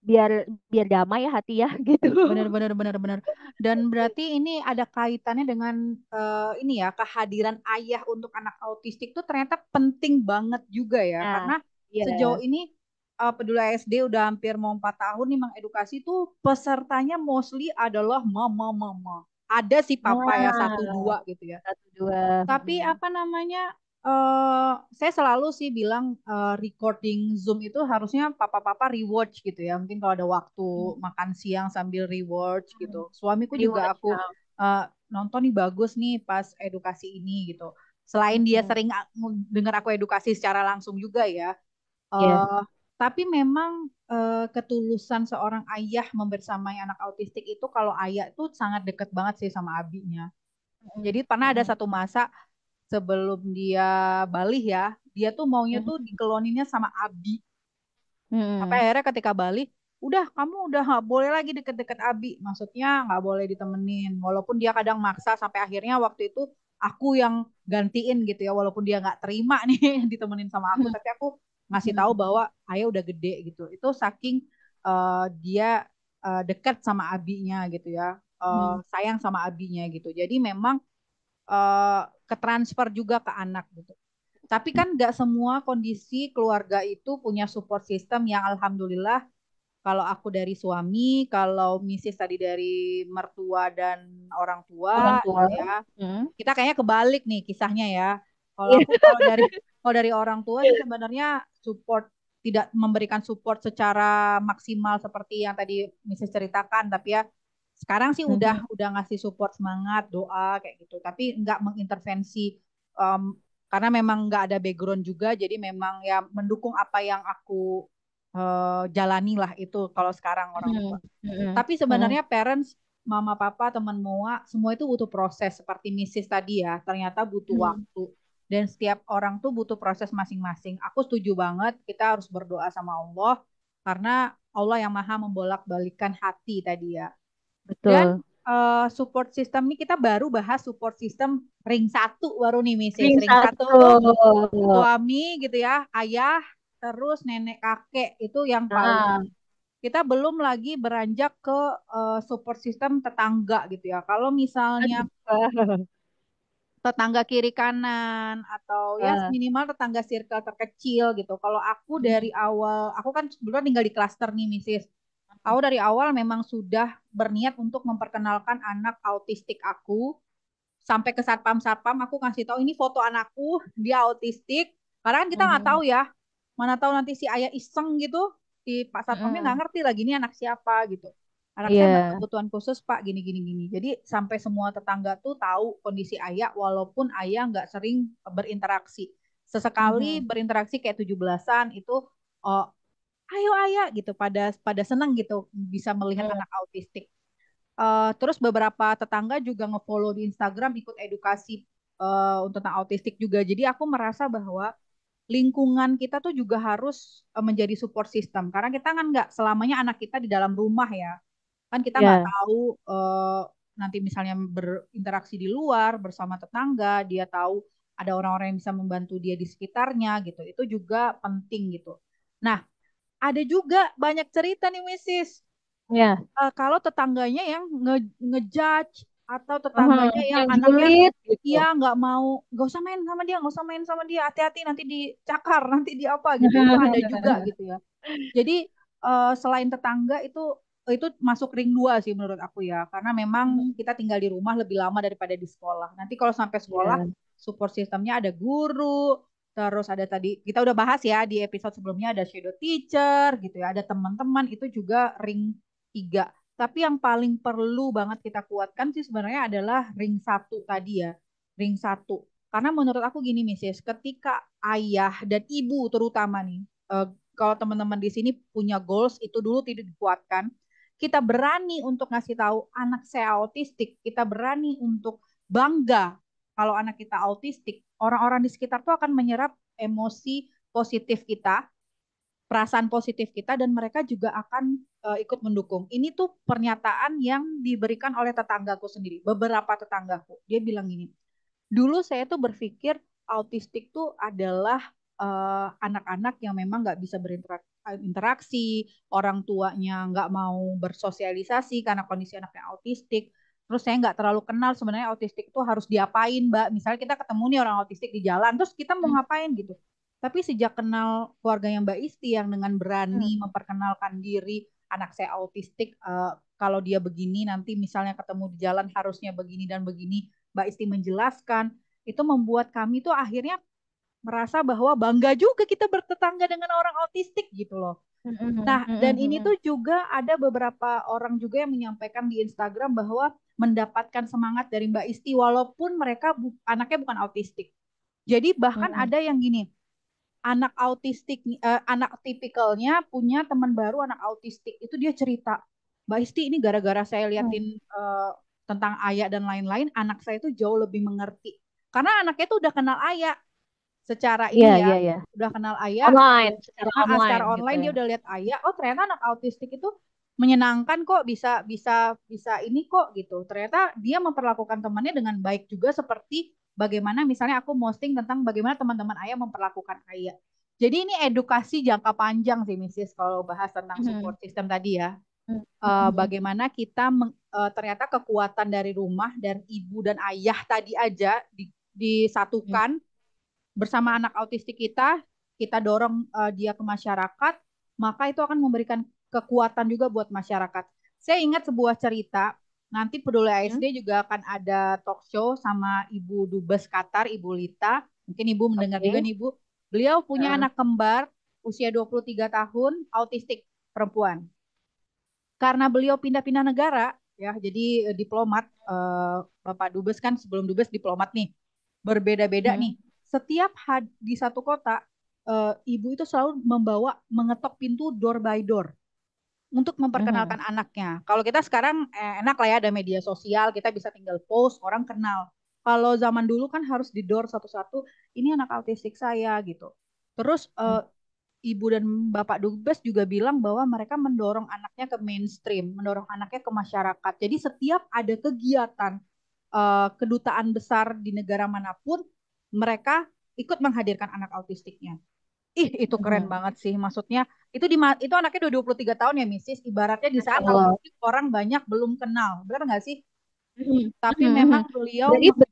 biar biar damai ya hati ya [laughs] gitu Benar-benar benar-benar. dan berarti ini ada kaitannya dengan uh, ini ya kehadiran ayah untuk anak autistik tuh ternyata penting banget juga ya nah, karena yeah. sejauh ini uh, peduli SD udah hampir mau empat tahun nih mengedukasi tuh pesertanya mostly adalah mama mama ada si papa wow. ya satu dua gitu ya satu dua tapi hmm. apa namanya Uh, saya selalu sih bilang uh, recording Zoom itu harusnya papa-papa rewatch gitu ya. Mungkin kalau ada waktu hmm. makan siang sambil rewatch hmm. gitu. Suamiku juga aku uh, nonton nih bagus nih pas edukasi ini gitu. Selain dia hmm. sering ah, dengar aku edukasi secara langsung juga ya. Uh, iya. yeah. Tapi memang uh, ketulusan seorang ayah membersamai anak autistik itu kalau ayah tuh sangat dekat banget sih sama abinya. Hmm. Jadi pernah ada hmm. satu masa sebelum dia balik ya, dia tuh maunya hmm. tuh dikeloninnya sama Abi. Hmm. Sampai akhirnya ketika balik, udah kamu udah nggak boleh lagi deket-deket Abi. Maksudnya nggak boleh ditemenin. Walaupun dia kadang maksa sampai akhirnya waktu itu aku yang gantiin gitu ya. Walaupun dia nggak terima [laughs] nih ditemenin sama aku, tapi aku ngasih hmm. tahu bahwa ayah udah gede gitu. Itu saking uh, dia uh, dekat sama abinya gitu ya. Uh, hmm. sayang sama abinya gitu. Jadi memang uh, ke transfer juga ke anak gitu. Tapi kan nggak semua kondisi keluarga itu punya support system yang alhamdulillah kalau aku dari suami, kalau misis tadi dari mertua dan orang tua, orang tua. Gitu ya. Hmm. Kita kayaknya kebalik nih kisahnya ya. Iya. Kalau dari kalau dari orang tua sih sebenarnya support tidak memberikan support secara maksimal seperti yang tadi misis ceritakan, tapi ya sekarang sih udah hmm. udah ngasih support semangat, doa kayak gitu, tapi nggak mengintervensi um, karena memang nggak ada background juga, jadi memang ya mendukung apa yang aku uh, jalani lah itu kalau sekarang orang tua. Hmm. Hmm. Tapi sebenarnya hmm. parents mama papa teman mua semua itu butuh proses seperti misis tadi ya ternyata butuh hmm. waktu dan setiap orang tuh butuh proses masing-masing aku setuju banget kita harus berdoa sama Allah karena Allah yang maha membolak balikan hati tadi ya Betul. Dan uh, support system ini kita baru bahas support system ring satu baru nih misi ya. ring, ring satu. satu suami gitu ya ayah terus nenek kakek itu yang ah. paling kita belum lagi beranjak ke uh, support system tetangga gitu ya kalau misalnya tetangga kiri kanan atau ya ah. minimal tetangga circle terkecil gitu kalau aku dari hmm. awal aku kan sebelumnya tinggal di klaster nih misis Aku dari awal memang sudah berniat untuk memperkenalkan anak autistik aku sampai ke satpam-satpam aku kasih tahu ini foto anakku dia autistik karena kan kita nggak hmm. tahu ya mana tahu nanti si ayah iseng gitu si pak satpamnya nggak hmm. ngerti lagi ini anak siapa gitu anak yeah. saya iya. kebutuhan khusus pak gini gini gini jadi sampai semua tetangga tuh tahu kondisi ayah walaupun ayah nggak sering berinteraksi sesekali hmm. berinteraksi kayak tujuh belasan itu oh ayo ayah gitu pada pada senang gitu bisa melihat hmm. anak autistik. Uh, terus beberapa tetangga juga ngefollow di Instagram ikut edukasi uh, anak autistik juga. Jadi aku merasa bahwa lingkungan kita tuh juga harus eh, menjadi support system karena kita kan nggak selamanya anak kita di dalam rumah ya kan kita nggak yeah. tahu uh, nanti misalnya berinteraksi di luar bersama tetangga dia tahu ada orang-orang yang bisa membantu dia di sekitarnya gitu itu juga penting gitu nah ada juga banyak cerita nih Mrs. Ya. Uh, eh, kalau tetangganya yang nge ngejudge atau tetangganya uh-huh. yang Julit, anaknya gitu. iya nggak mau nggak usah main sama dia nggak usah main sama dia hati-hati nanti dicakar [laughs] nanti di apa gitu -huh. ada juga [laughs] gitu ya jadi uh, selain tetangga itu itu masuk ring dua sih menurut aku ya karena memang hmm. kita tinggal di rumah lebih lama daripada di sekolah nanti kalau sampai iya. sekolah yeah. support sistemnya ada guru Terus ada tadi kita udah bahas ya di episode sebelumnya ada shadow teacher gitu ya, ada teman-teman itu juga ring tiga, Tapi yang paling perlu banget kita kuatkan sih sebenarnya adalah ring satu tadi ya, ring satu. Karena menurut aku gini Mrs, ketika ayah dan ibu terutama nih, uh, kalau teman-teman di sini punya goals itu dulu tidak dikuatkan, kita berani untuk ngasih tahu anak saya autistik, kita berani untuk bangga kalau anak kita autistik, orang-orang di sekitar tuh akan menyerap emosi positif kita, perasaan positif kita dan mereka juga akan uh, ikut mendukung. Ini tuh pernyataan yang diberikan oleh tetanggaku sendiri, beberapa tetanggaku. Dia bilang gini, dulu saya tuh berpikir autistik tuh adalah eh, anak-anak uh, yang memang nggak bisa berinteraksi, orang tuanya nggak mau bersosialisasi karena kondisi anaknya autistik terus saya nggak terlalu kenal sebenarnya autistik itu harus diapain mbak misalnya kita ketemu nih orang autistik di jalan terus kita mau hmm. ngapain gitu tapi sejak kenal keluarga yang mbak Isti yang dengan berani hmm. memperkenalkan diri anak saya autistik uh, kalau dia begini nanti misalnya ketemu di jalan harusnya begini dan begini mbak Isti menjelaskan itu membuat kami tuh akhirnya merasa bahwa bangga juga kita bertetangga dengan orang autistik gitu loh hmm, hmm, Nah, dan ini tuh juga ada beberapa orang juga yang menyampaikan di Instagram bahwa mendapatkan semangat dari Mbak Isti walaupun mereka bu anaknya bukan autistik. Jadi bahkan hmm. ada yang gini, anak autistik uh, anak tipikalnya punya teman baru anak autistik itu dia cerita, Mbak Isti ini gara-gara saya liatin hmm. uh, tentang ayah dan lain-lain, anak saya itu jauh lebih mengerti. Karena anaknya itu udah kenal ayah secara ini yeah, ya, yeah, yeah. udah kenal ayah online, secara online, ah, ah, online gitu dia ya. udah lihat ayah. Oh ternyata anak autistik itu menyenangkan kok bisa bisa bisa ini kok gitu ternyata dia memperlakukan temannya dengan baik juga seperti bagaimana misalnya aku posting tentang bagaimana teman-teman ayah memperlakukan ayah jadi ini edukasi jangka panjang sih Mrs kalau bahas tentang hmm. support system tadi ya hmm. uh, bagaimana kita meng, uh, ternyata kekuatan dari rumah dan ibu dan ayah tadi aja di, disatukan hmm. bersama anak autistik kita kita dorong uh, dia ke masyarakat maka itu akan memberikan kekuatan juga buat masyarakat. Saya ingat sebuah cerita, nanti Peduli ASD hmm? juga akan ada talk show sama Ibu Dubes Qatar, Ibu Lita. Mungkin Ibu mendengar okay. juga nih Bu. Beliau punya hmm. anak kembar usia 23 tahun, autistik perempuan. Karena beliau pindah-pindah negara, ya jadi eh, diplomat eh, Bapak Dubes kan sebelum Dubes diplomat nih. Berbeda-beda hmm. nih. Setiap di satu kota eh, ibu itu selalu membawa mengetok pintu door by door untuk memperkenalkan hmm. anaknya. Kalau kita sekarang eh, enak lah ya ada media sosial, kita bisa tinggal post, orang kenal. Kalau zaman dulu kan harus didor satu-satu, ini anak autistik saya gitu. Terus eh, hmm. ibu dan bapak dubes juga bilang bahwa mereka mendorong anaknya ke mainstream, mendorong anaknya ke masyarakat. Jadi setiap ada kegiatan eh, kedutaan besar di negara manapun, mereka ikut menghadirkan anak autistiknya. Ih, itu keren hmm. banget sih. Maksudnya itu di itu anaknya udah 23 tahun ya Missis Ibaratnya di saat oh. orang banyak belum kenal, benar nggak sih? Hmm. Tapi hmm. memang beliau Jadi itu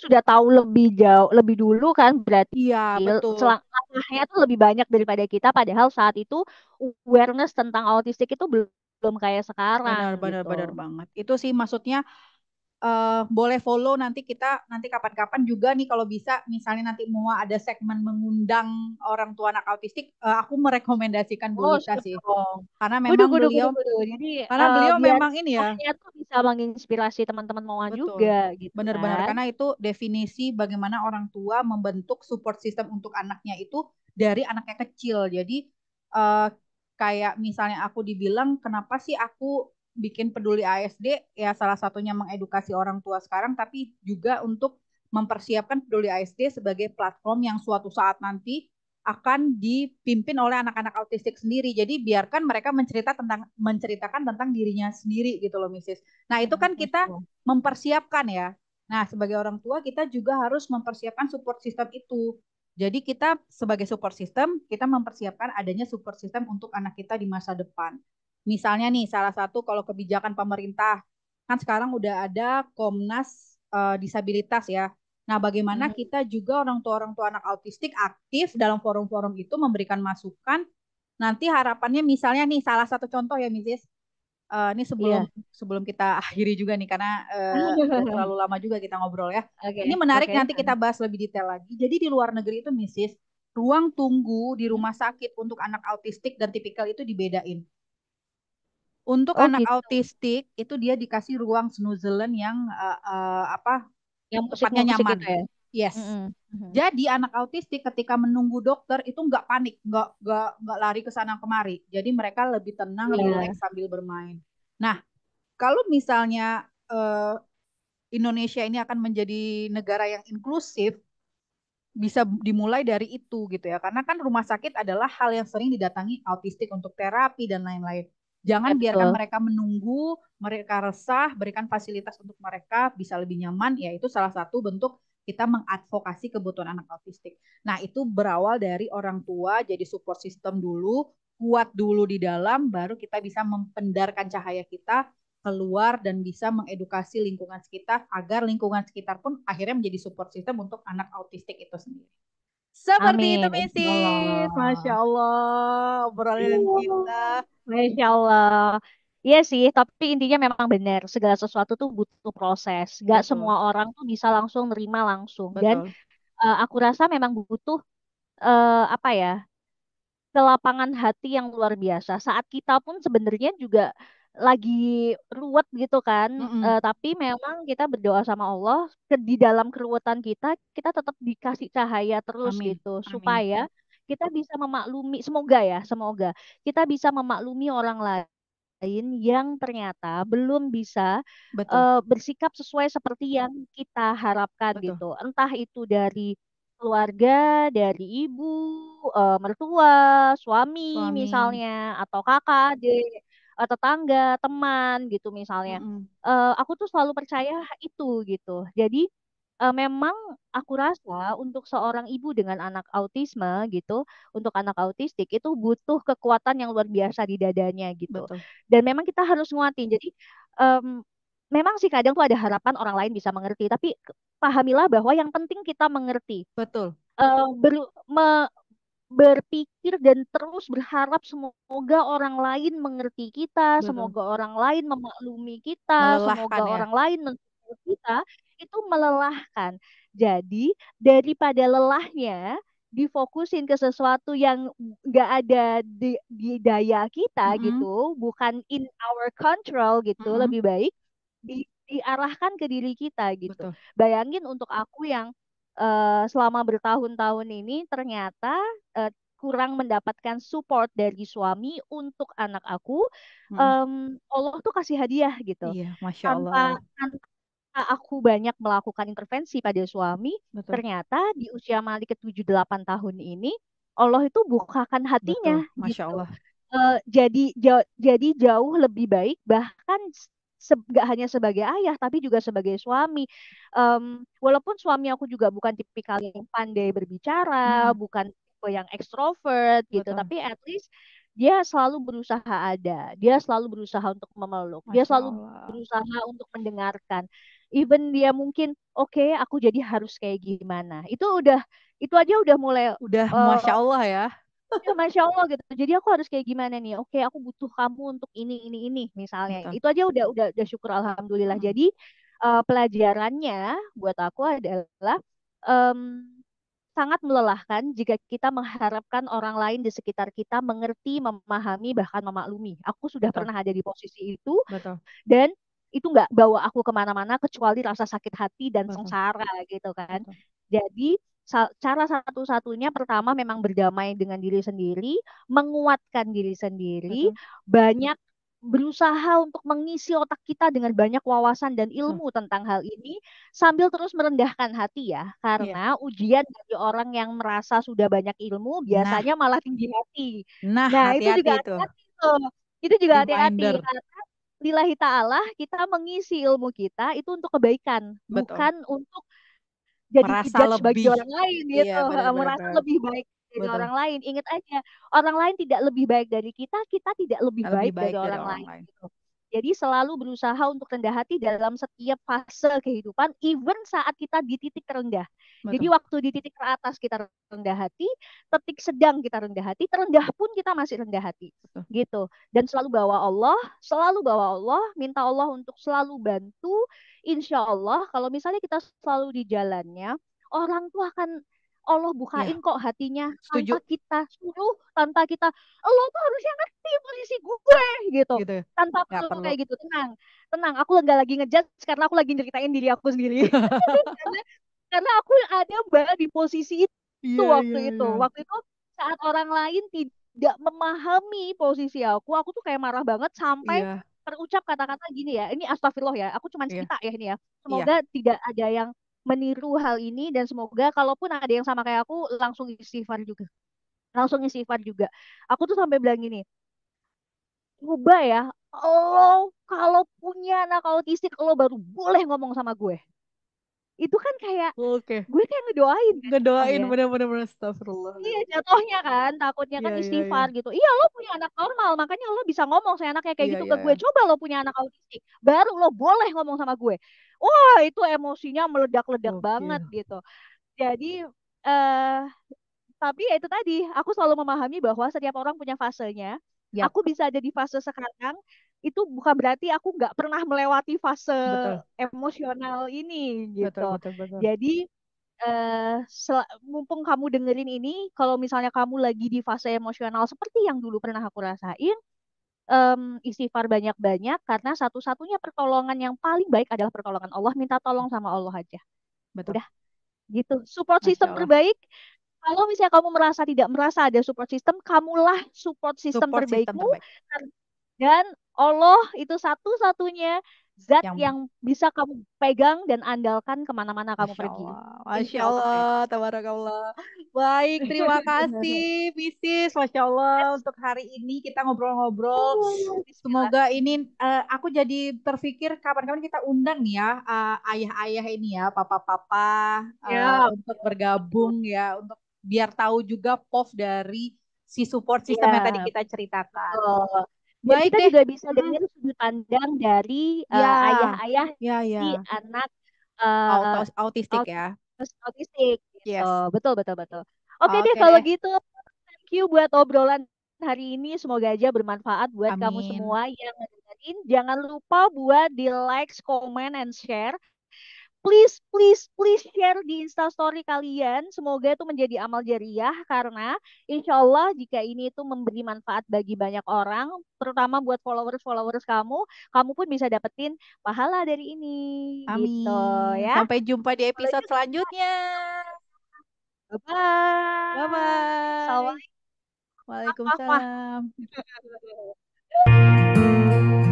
sudah tahu lebih jauh, lebih dulu kan berarti ya betul. Langkahnya tuh lebih banyak daripada kita padahal saat itu awareness tentang autistik itu belum belum kayak sekarang. Benar, benar, gitu. benar banget. Itu sih maksudnya uh, boleh follow nanti kita nanti kapan-kapan juga nih kalau bisa misalnya nanti mau ada segmen mengundang orang tua anak autistik uh, aku merekomendasikan Bu oh, sih oh. karena memang beliau jadi karena uh, beliau memang ini ya tuh bisa menginspirasi teman-teman mau juga gitu benar-benar kan? karena itu definisi bagaimana orang tua membentuk support system untuk anaknya itu dari anaknya kecil jadi uh, kayak misalnya aku dibilang kenapa sih aku bikin peduli ASD ya salah satunya mengedukasi orang tua sekarang tapi juga untuk mempersiapkan peduli ASD sebagai platform yang suatu saat nanti akan dipimpin oleh anak-anak autistik sendiri. Jadi biarkan mereka mencerita tentang menceritakan tentang dirinya sendiri gitu loh, Mrs. Nah, itu kan kita mempersiapkan ya. Nah, sebagai orang tua kita juga harus mempersiapkan support system itu. Jadi kita sebagai support system, kita mempersiapkan adanya support system untuk anak kita di masa depan. Misalnya nih salah satu kalau kebijakan pemerintah kan sekarang udah ada Komnas uh, Disabilitas ya. Nah, bagaimana hmm. kita juga orang tua orang tua anak autistik aktif dalam forum-forum itu memberikan masukan. Nanti harapannya misalnya nih salah satu contoh ya, Misis. Uh, eh, ini sebelum yeah. sebelum kita akhiri juga nih karena uh, [laughs] terlalu lama juga kita ngobrol ya. Okay. Ini menarik okay. nanti kita bahas lebih detail lagi. Jadi di luar negeri itu Misis, ruang tunggu di rumah sakit untuk anak autistik dan tipikal itu dibedain. Untuk Oh, anak gitu. autistik itu dia dikasih ruang snoozelen yang, uh, uh, apa, Yang tempatnya gitu nyaman. ya? Yes. mm -hmm. Jadi anak autistik ketika menunggu dokter itu nggak panik, nggak nggak nggak lari ke sana kemari. Jadi mereka lebih tenang, yeah. relax sambil bermain. Nah, kalau misalnya, uh, Indonesia ini akan menjadi negara yang inklusif, bisa dimulai dari itu gitu ya. Karena kan rumah sakit adalah hal yang sering didatangi autistik untuk terapi dan lain-lain. Jangan Betul. biarkan mereka menunggu, mereka resah, berikan fasilitas untuk mereka bisa lebih nyaman, ya itu salah satu bentuk kita mengadvokasi kebutuhan anak autistik. Nah, itu berawal dari orang tua, jadi support system dulu, kuat dulu di dalam, baru kita bisa mempendarkan cahaya kita keluar dan bisa mengedukasi lingkungan sekitar agar lingkungan sekitar pun akhirnya menjadi support system untuk anak autistik itu sendiri. Seperti Amin. itu Missis. Masya Allah obrolan iya. kita. Masya Allah. Iya sih, tapi intinya memang benar. Segala sesuatu tuh butuh proses. Gak Betul. semua orang tuh bisa langsung nerima langsung. Betul. Dan uh, eh, aku rasa memang butuh uh, apa ya? kelapangan hati yang luar biasa. Saat kita pun sebenarnya juga lagi ruwet gitu kan. Mm -hmm. uh, tapi memang kita berdoa sama Allah ke, di dalam keruwetan kita kita tetap dikasih cahaya terus Amin. gitu Amin. supaya kita bisa memaklumi semoga ya, semoga kita bisa memaklumi orang lain yang ternyata belum bisa Uh, bersikap sesuai seperti yang kita harapkan Betul. gitu. Entah itu dari keluarga, dari ibu, uh, mertua, suami, suami misalnya atau kakak, adik uh, tetangga, teman gitu misalnya. Mm -hmm. uh, aku tuh selalu percaya itu gitu. Jadi uh, memang aku rasa untuk seorang ibu dengan anak autisme gitu, untuk anak autistik itu butuh kekuatan yang luar biasa di dadanya gitu. Betul. Dan memang kita harus nguatin. Jadi um, memang sih kadang tuh ada harapan orang lain bisa mengerti, tapi pahamilah bahwa yang penting kita mengerti. Betul. Uh, ber, me, berpikir dan terus berharap semoga orang lain mengerti kita, Betul. semoga orang lain memaklumi kita, semoga ya. orang lain mengerti kita, itu melelahkan. Jadi daripada lelahnya difokusin ke sesuatu yang nggak ada di, di daya kita mm -hmm. gitu, bukan in our control gitu, mm -hmm. lebih baik di, diarahkan ke diri kita gitu. Betul. Bayangin untuk aku yang uh, selama bertahun-tahun ini ternyata uh, kurang mendapatkan support dari suami untuk anak aku, hmm. um, Allah tuh kasih hadiah gitu. Iya, masya Allah. Tanpa, aku banyak melakukan intervensi pada suami, Betul. ternyata di usia Malik ke 78 tahun ini Allah itu bukakan hatinya. Betul, masya gitu. Allah. Uh, jadi jauh, jadi jauh lebih baik bahkan nggak hanya sebagai ayah tapi juga sebagai suami um, walaupun suami aku juga bukan tipikal yang pandai berbicara hmm. bukan tipe yang ekstrovert gitu Betul. tapi at least dia selalu berusaha ada, dia selalu berusaha untuk memeluk, dia selalu berusaha untuk mendengarkan. Even dia mungkin oke, okay, aku jadi harus kayak gimana. Itu udah itu aja udah mulai udah uh, masya Allah ya ya masya allah gitu jadi aku harus kayak gimana nih oke aku butuh kamu untuk ini ini ini misalnya Betul. itu aja udah udah udah syukur alhamdulillah hmm. jadi uh, pelajarannya buat aku adalah um, sangat melelahkan jika kita mengharapkan orang lain di sekitar kita mengerti, memahami, bahkan memaklumi. Aku sudah Betul. pernah ada di posisi itu Betul. dan itu nggak bawa aku kemana-mana kecuali rasa sakit hati dan Betul. sengsara gitu kan. Jadi cara satu-satunya pertama memang berdamai dengan diri sendiri, menguatkan diri sendiri, mm -hmm. banyak berusaha untuk mengisi otak kita dengan banyak wawasan dan mm. ilmu hmm. tentang hal ini sambil terus merendahkan hati ya iya. karena yeah. ujian dari orang yang merasa sudah banyak ilmu nah. biasanya nah. malah tinggi hati. Nah, nah hati -hati itu juga hati-hati Itu juga hati-hati karena lillahi ta'ala kita mengisi ilmu kita itu untuk kebaikan Betul. bukan untuk jadi merasa lebih bagi orang lain iya, gitu iya, bener, bener, merasa lebih baik dari Betul. orang lain ingat aja orang lain tidak lebih baik dari kita kita tidak lebih, lebih baik, baik dari, dari orang, orang lain, lain. Gitu. Jadi selalu berusaha untuk rendah hati dalam setiap fase kehidupan, even saat kita di titik terendah. Betul. Jadi waktu di titik teratas kita rendah hati, titik sedang kita rendah hati, terendah pun kita masih rendah hati. Betul. Gitu. Dan selalu bawa Allah, selalu bawa Allah, minta Allah untuk selalu bantu. Insya Allah kalau misalnya kita selalu di jalannya, orang tuh akan Allah bukain ya. kok hatinya Setuju. tanpa kita suruh tanpa kita Allah tuh harusnya ngerti posisi gue gitu, gitu. tanpa ya, perlu kayak gitu tenang tenang aku nggak lagi ngejat karena aku lagi ceritain diri aku sendiri [laughs] karena, karena aku ada banget di posisi itu ya, waktu ya, itu ya. waktu itu saat orang lain tidak memahami posisi aku aku tuh kayak marah banget sampai ya. terucap kata-kata gini ya ini astagfirullah ya aku cuma iya. cerita ya. ya ini ya iya. semoga ya. tidak ada yang meniru hal ini dan semoga kalaupun ada yang sama kayak aku langsung istighfar juga. Langsung istighfar juga. Aku tuh sampai bilang gini, coba ya, lo kalau punya anak autistik lo baru boleh ngomong sama gue. Itu kan kayak okay. gue kayak ngedoain. Kan ngedoain bener bener-bener astagfirullah. Iya, jatuhnya kan takutnya yeah, kan iya, iya, istighfar yeah, yeah. gitu. Iya, lo punya anak normal, makanya lo bisa ngomong sama seenaknya kayak yeah, gitu yeah. ke gue. Iya. Coba lo punya anak autistik, baru lo boleh ngomong sama gue wah itu emosinya meledak-ledak okay. banget gitu. Jadi uh, tapi ya itu tadi aku selalu memahami bahwa setiap orang punya fasenya. Yep. Aku bisa ada di fase sekarang itu bukan berarti aku nggak pernah melewati fase betul. emosional ini gitu. Betul, betul, betul. Jadi Uh, mumpung kamu dengerin ini, kalau misalnya kamu lagi di fase emosional seperti yang dulu pernah aku rasain, um, istighfar banyak-banyak karena satu-satunya pertolongan yang paling baik adalah pertolongan Allah. Minta tolong sama Allah aja. Betul. dah Gitu. Support sistem system terbaik. Kalau misalnya kamu merasa tidak merasa ada support system, kamulah support system terbaikmu. System terbaik. Dan Allah itu satu-satunya zat yang, yang bisa kamu pegang dan andalkan kemana-mana kamu Masya pergi. Allah. Gitu. Masya Allah, tabarakallah. Baik, terima [laughs] kasih Bisis. Masya Allah untuk hari ini kita ngobrol-ngobrol. Iya, iya, iya. Semoga ini uh, aku jadi terpikir kapan-kapan kita undang nih ya ayah eh, ayah-ayah ini ya, papa-papa uh, ya. untuk bergabung ya, untuk biar tahu juga pos dari si support system yeah. yang tadi kita ceritakan. Oh. Baik kita juga bisa dengar sudut pandang dari ya. eh, ayah-ayah uh, ya, ya. di anak uh, autistik, ya. Autistik. Gitu. Yes. Oh, betul betul betul. Oke okay, okay deh kalau gitu thank you buat obrolan hari ini semoga aja bermanfaat buat Amin. kamu semua yang dengerin. Jangan lupa buat di like, comment, and share please please please share di Insta Story kalian semoga itu menjadi amal jariah karena insya Allah jika ini itu memberi manfaat bagi banyak orang terutama buat followers followers kamu kamu pun bisa dapetin pahala dari ini gitu Amin. gitu ya sampai jumpa di episode selanjutnya bye bye bye bye Assalamualaikum. Waalaikumsalam [laughs]